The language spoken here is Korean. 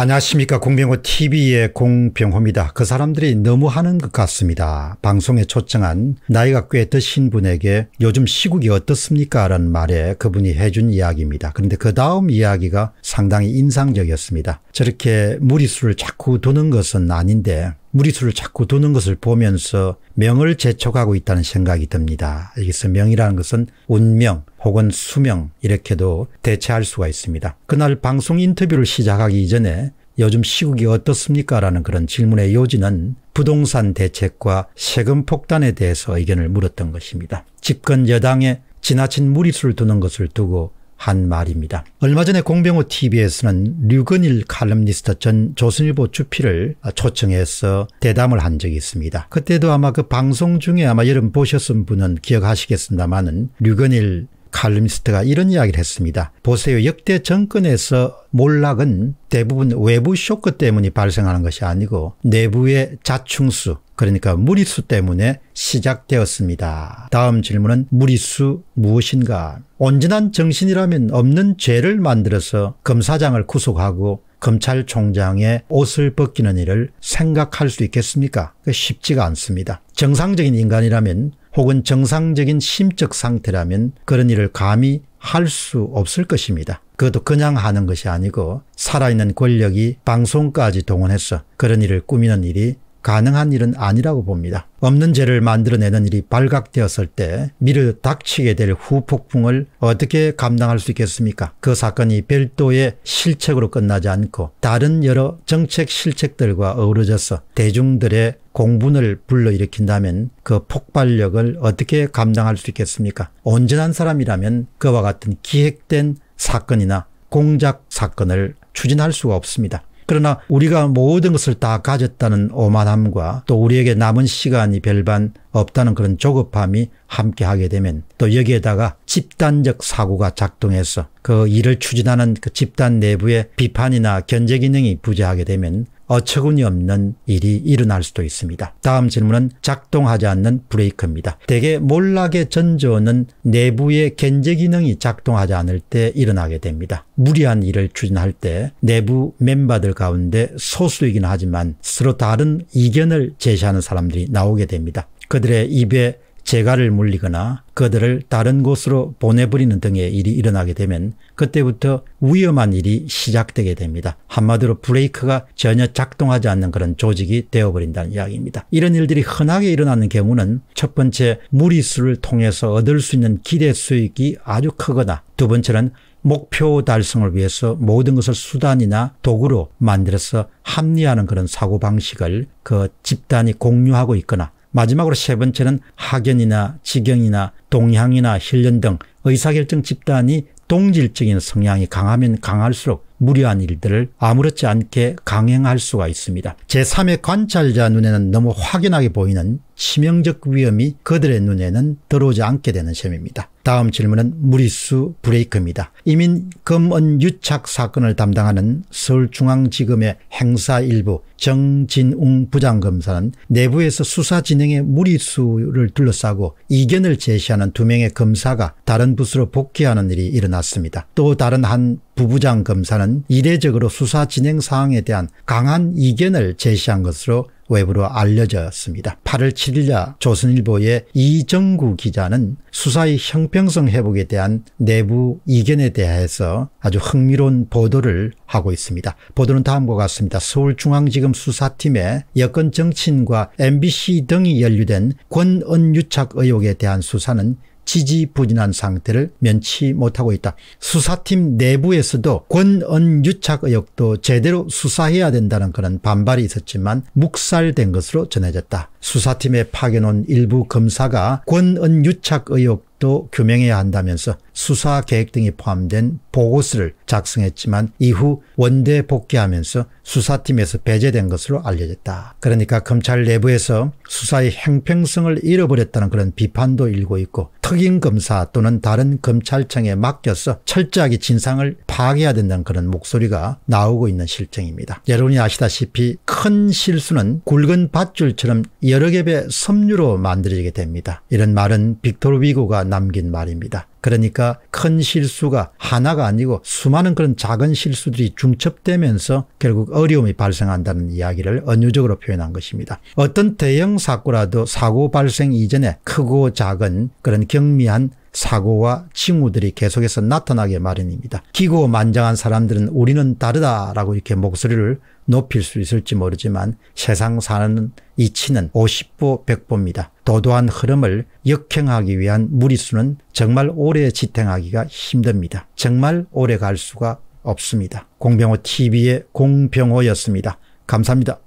안녕하십니까 공병호 TV의 공병호입니다. 그 사람들이 너무하는 것 같습니다. 방송에 초청한 나이가 꽤 드신 분에게 요즘 시국이 어떻습니까 라는 말에 그분이 해준 이야기입니다. 그런데 그 다음 이야기가 상당히 인상적이었습니다. 저렇게 무리수를 자꾸 두는 것은 아닌데 무리수를 자꾸 두는 것을 보면서 명을 재촉하고 있다는 생각이 듭니다. 여기서 명이라는 것은 운명 혹은 수명 이렇게도 대체할 수가 있습니다. 그날 방송 인터뷰를 시작하기 이전에 요즘 시국이 어떻습니까? 라는 그런 질문의 요지는 부동산 대책과 세금 폭탄에 대해서 의견을 물었던 것입니다. 집권 여당에 지나친 무리수를 두는 것을 두고 한 말입니다. 얼마 전에 공병호 tv에서는 류건일 칼럼니스트 전 조선일보 주필을 초청해서 대담을 한 적이 있습니다. 그때도 아마 그 방송 중에 아마 여러분 보셨은 분은 기억하시겠습니다만은 류건일 칼럼니스트가 이런 이야기를 했습니다. 보세요. 역대 정권에서 몰락은 대부분 외부 쇼크 때문에 발생하는 것이 아니고 내부의 자충수 그러니까 무리수 때문에 시작되었습니다. 다음 질문은 무리수 무엇인가? 온전한 정신이라면 없는 죄를 만들어서 검사장을 구속하고 검찰총장의 옷을 벗기는 일을 생각할 수 있겠습니까? 그 쉽지가 않습니다. 정상적인 인간이라면 혹은 정상적인 심적 상태라면 그런 일을 감히 할 수 없을 것입니다. 그것도 그냥 하는 것이 아니고 살아있는 권력이 방송까지 동원해서 그런 일을 꾸미는 일이 가능한 일은 아니라고 봅니다. 없는 죄를 만들어내는 일이 발각되었을 때 미를 닥치게 될 후폭풍을 어떻게 감당할 수 있겠습니까? 그 사건이 별도의 실책으로 끝나지 않고 다른 여러 정책 실책들과 어우러져서 대중들의 공분을 불러일으킨다면 그 폭발력을 어떻게 감당할 수 있겠습니까? 온전한 사람이라면 그와 같은 기획된 사건이나 공작 사건을 추진할 수가 없습니다. 그러나 우리가 모든 것을 다 가졌다는 오만함과 또 우리에게 남은 시간이 별반 없다는 그런 조급함이 함께하게 되면 또 여기에다가 집단적 사고가 작동해서 그 일을 추진하는 그 집단 내부의 비판이나 견제 기능이 부재하게 되면 어처구니 없는 일이 일어날 수도 있습니다. 다음 질문은 작동하지 않는 브레이크입니다. 대개 몰락의 전조는 내부의 견제 기능이 작동하지 않을 때 일어나게 됩니다. 무리한 일을 추진할 때 내부 멤버들 가운데 소수이긴 하지만 서로 다른 이견을 제시하는 사람들이 나오게 됩니다. 그들의 입에 재갈을 물리거나 그들을 다른 곳으로 보내버리는 등의 일이 일어나게 되면 그때부터 위험한 일이 시작되게 됩니다. 한마디로 브레이크가 전혀 작동하지 않는 그런 조직이 되어버린다는 이야기입니다. 이런 일들이 흔하게 일어나는 경우는 첫 번째 무리수를 통해서 얻을 수 있는 기대 수익이 아주 크거나 두 번째는 목표 달성을 위해서 모든 것을 수단이나 도구로 만들어서 합리화하는 그런 사고방식을 그 집단이 공유하고 있거나 마지막으로 세 번째는 학연이나 지경이나 동향이나 힐련 등 의사결정 집단이 동질적인 성향이 강하면 강할수록 무리한 일들을 아무렇지 않게 강행할 수가 있습니다. 제3의 관찰자 눈에는 너무 확연하게 보이는 치명적 위험이 그들의 눈에는 들어오지 않게 되는 셈입니다. 다음 질문은 무리수 브레이크입니다. 이민 검언 유착 사건을 담당하는 서울중앙지검의 행사 일부 정진웅 부장검사는 내부에서 수사 진행의 무리수를 둘러싸고 이견을 제시하는 두 명의 검사가 다른 부서로 복귀하는 일이 일어났습니다. 또 다른 한 부부장 검사는 이례적으로 수사 진행 사항에 대한 강한 이견을 제시한 것으로 외부로 알려졌습니다. 8월 7일자 조선일보의 이정구 기자는 수사의 형평성 회복에 대한 내부 이견에 대해서 아주 흥미로운 보도를 하고 있습니다. 보도는 다음과 같습니다. 서울중앙지검 수사팀의 여권 정치인과 MBC 등이 연루된 권은유착 의혹에 대한 수사는 지지부진한 상태를 면치 못하고 있다. 수사팀 내부에서도 권언 유착 의혹도 제대로 수사해야 된다는 그런 반발이 있었지만 묵살된 것으로 전해졌다. 수사팀에 파견 온 일부 검사가 권언 유착 의혹 또 규명해야 한다면서 수사 계획 등이 포함된 보고서를 작성했지만 이후 원대 복귀하면서 수사팀에서 배제된 것으로 알려졌다. 그러니까 검찰 내부에서 수사의 행평성을 잃어버렸다는 그런 비판도 일고 있고 특임 검사 또는 다른 검찰청에 맡겨서 철저하게 진상을 파악해야 된다는 그런 목소리가 나오고 있는 실정입니다. 여러분이 아시다시피 큰 실수는 굵은 밧줄처럼 여러 겹의 섬유로 만들어지게 됩니다. 이런 말은 빅토르 위고가 남긴 말입니다. 그러니까 큰 실수가 하나가 아니고 수많은 그런 작은 실수들이 중첩되면서 결국 어려움이 발생한다는 이야기를 언유적으로 표현한 것입니다. 어떤 대형 사고라도 사고 발생 이전에 크고 작은 그런 경미한 사고와 징후들이 계속해서 나타나게 마련입니다. 기고만장한 사람들은 우리는 다르다라고 이렇게 목소리를 높일 수 있을지 모르지만 세상 사는 이치는 50보 100보입니다. 도도한 흐름을 역행하기 위한 무리수는 정말 오래 지탱하기가 힘듭니다. 정말 오래 갈 수가 없습니다. 공병호 TV의 공병호였습니다. 감사합니다.